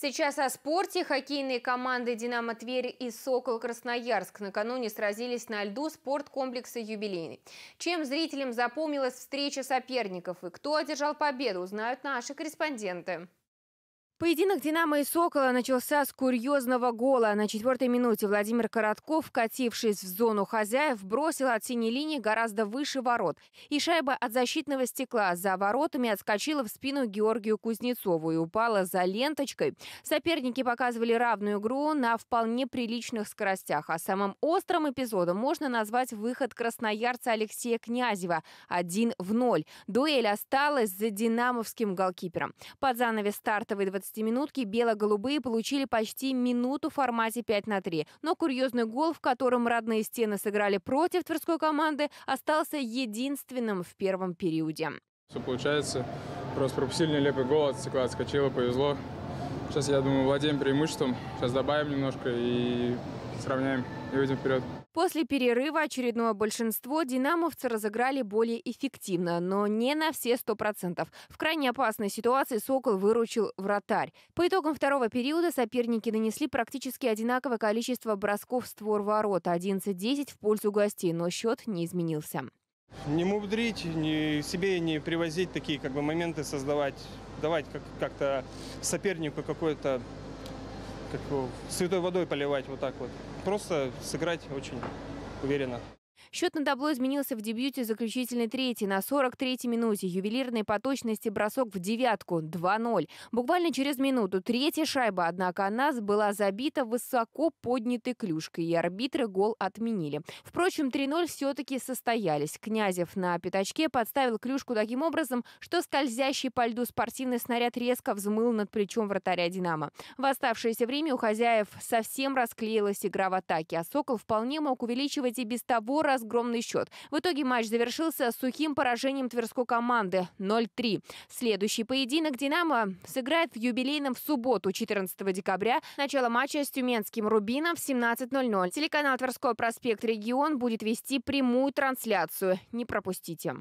Сейчас о спорте. Хоккейные команды «Динамо Тверь» и «Сокол Красноярск» накануне сразились на льду спорткомплекса «Юбилейный». Чем зрителям запомнилась встреча соперников и кто одержал победу, узнают наши корреспонденты. Поединок «Динамо» и «Сокола» начался с курьезного гола. На четвертой минуте Владимир Коротков, катившись в зону хозяев, бросил от синей линии гораздо выше ворот. И шайба от защитного стекла за воротами отскочила в спину Георгию Кузнецову и упала за ленточкой. Соперники показывали равную игру на вполне приличных скоростях. А самым острым эпизодом можно назвать выход красноярца Алексея Князева 1 в 0. Дуэль осталась за динамовским голкипером. Под занавес стартовой 20 15-минутки бело-голубые получили почти минуту в формате 5 на 3. Но курьезный гол, в котором родные стены сыграли против тверской команды, остался единственным в первом периоде. Все получается. Просто пропустили нелепый гол, отсекла, отскочила, повезло. Сейчас, я думаю, владеем преимуществом. Сейчас добавим немножко и сравняем и выйдем вперед. После перерыва очередного большинство динамовцы разыграли более эффективно, но не на все сто процентов. В крайне опасной ситуации «Сокол» выручил вратарь. По итогам второго периода соперники нанесли практически одинаковое количество бросков в створ ворот – 11-10 в пользу гостей, но счет не изменился. Не мудрить, не себе не привозить такие как бы, моменты, создавать, давать как- как-то сопернику какой-то как его, святой водой поливать вот так вот. Просто сыграть очень уверенно. Счет на табло изменился в дебюте заключительной третьей. На 43-й минуте ювелирной по точности бросок в девятку 2-0. Буквально через минуту третья шайба, однако она была забита высоко поднятой клюшкой, и арбитры гол отменили. Впрочем, 3-0 все-таки состоялись. Князев на пятачке подставил клюшку таким образом, что скользящий по льду спортивный снаряд резко взмыл над плечом вратаря «Динамо». В оставшееся время у хозяев совсем расклеилась игра в атаке, а «Сокол» вполне мог увеличивать и без того разгромный счет. В итоге матч завершился сухим поражением Тверской команды 0-3. Следующий поединок «Динамо» сыграет в юбилейном в субботу 14 декабря. Начало матча с тюменским «Рубином» в 17.00. Телеканал «Тверской проспект Регион» будет вести прямую трансляцию. Не пропустите.